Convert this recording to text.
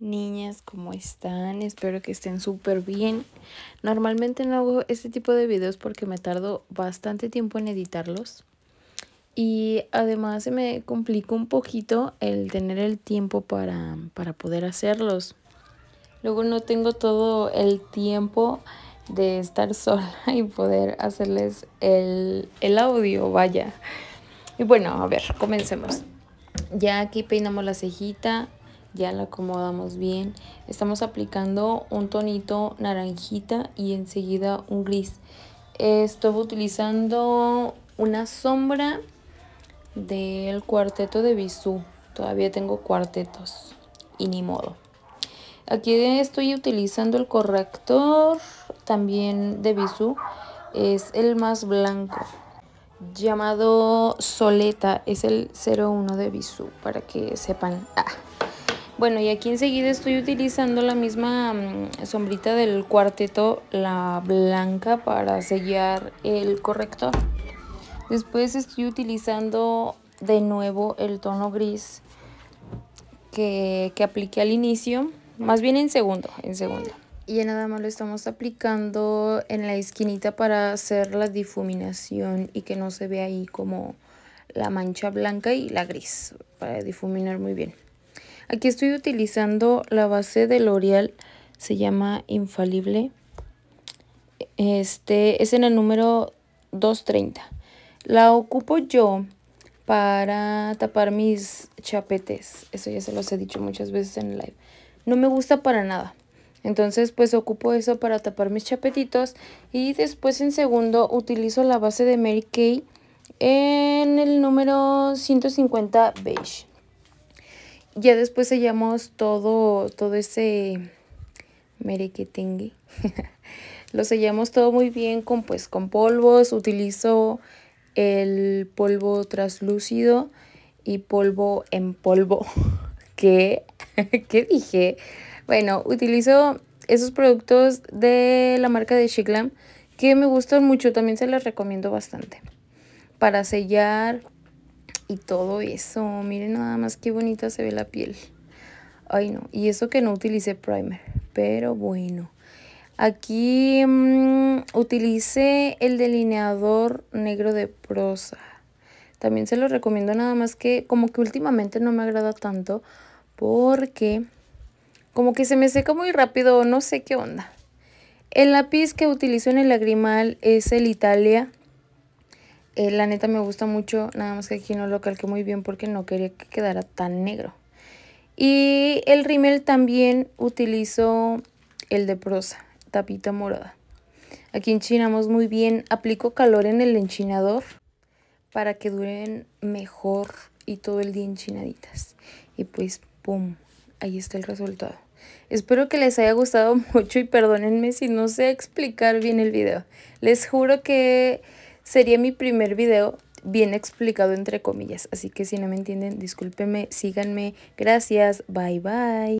Niñas, ¿cómo están? Espero que estén súper bien. Normalmente no hago este tipo de videos porque me tardo bastante tiempo en editarlos. Y además se me complica un poquito el tener el tiempo para, poder hacerlos. Luego no tengo todo el tiempo de estar sola y poder hacerles el, el audio, vaya. Y bueno, a ver, comencemos. Ya aquí peinamos la cejita, ya la acomodamos bien. Estamos aplicando un tonito naranjita y enseguida un gris. Estoy utilizando una sombra del cuarteto de Bisú. Todavía tengo cuartetos y ni modo. Aquí estoy utilizando el corrector también de Bisú. Es el más blanco llamado Soleta. Es el 01 de Bisú para que sepan. Ah. Bueno, y aquí enseguida estoy utilizando la misma mm, sombrita del cuarteto, la blanca, para sellar el corrector. Después estoy utilizando de nuevo el tono gris que, apliqué al inicio, más bien en segundo, en segundo. Y ya nada más lo estamos aplicando en la esquinita para hacer la difuminación y que no se vea ahí como la mancha blanca y la gris, para difuminar muy bien. Aquí estoy utilizando la base de L'Oreal, se llama Infalible. Este es en el número 230. La ocupo yo para tapar mis chapetes. Eso ya se los he dicho muchas veces en live. No me gusta para nada. Entonces pues ocupo eso para tapar mis chapetitos. Y después en segundo utilizo la base de Mary Kay en el número 150 beige ya después sellamos todo, todo ese merequetengue. lo sellamos todo muy bien con, pues, con polvos. Utilizo el polvo traslúcido y polvo en polvo. ¿Qué? ¿Qué dije? Bueno, utilizo esos productos de la marca de Shiglam que me gustan mucho. También se los recomiendo bastante. Para sellar, y todo eso. Miren nada más qué bonita se ve la piel. Ay, no. Y eso que no utilicé primer. Pero bueno. Aquí utilice mm, utilicé el delineador negro de prosa. También se lo recomiendo nada más que como que últimamente no me agrada tanto. Porque como que se me seca muy rápido. No sé qué onda. El lápiz que utilizo en el lagrimal es el Italia eh, la neta me gusta mucho, nada más que aquí no lo calqué muy bien porque no quería que quedara tan negro. Y el rímel también utilizo el de prosa, tapita morada. Aquí enchinamos muy bien, aplico calor en el enchinador para que duren mejor y todo el día enchinaditas. Y pues, ¡pum! Ahí está el resultado. Espero que les haya gustado mucho y perdónenme si no sé explicar bien el video. Les juro que Sería mi primer video bien explicado entre comillas. Así que si no me entienden, discúlpenme, síganme. Gracias, bye bye.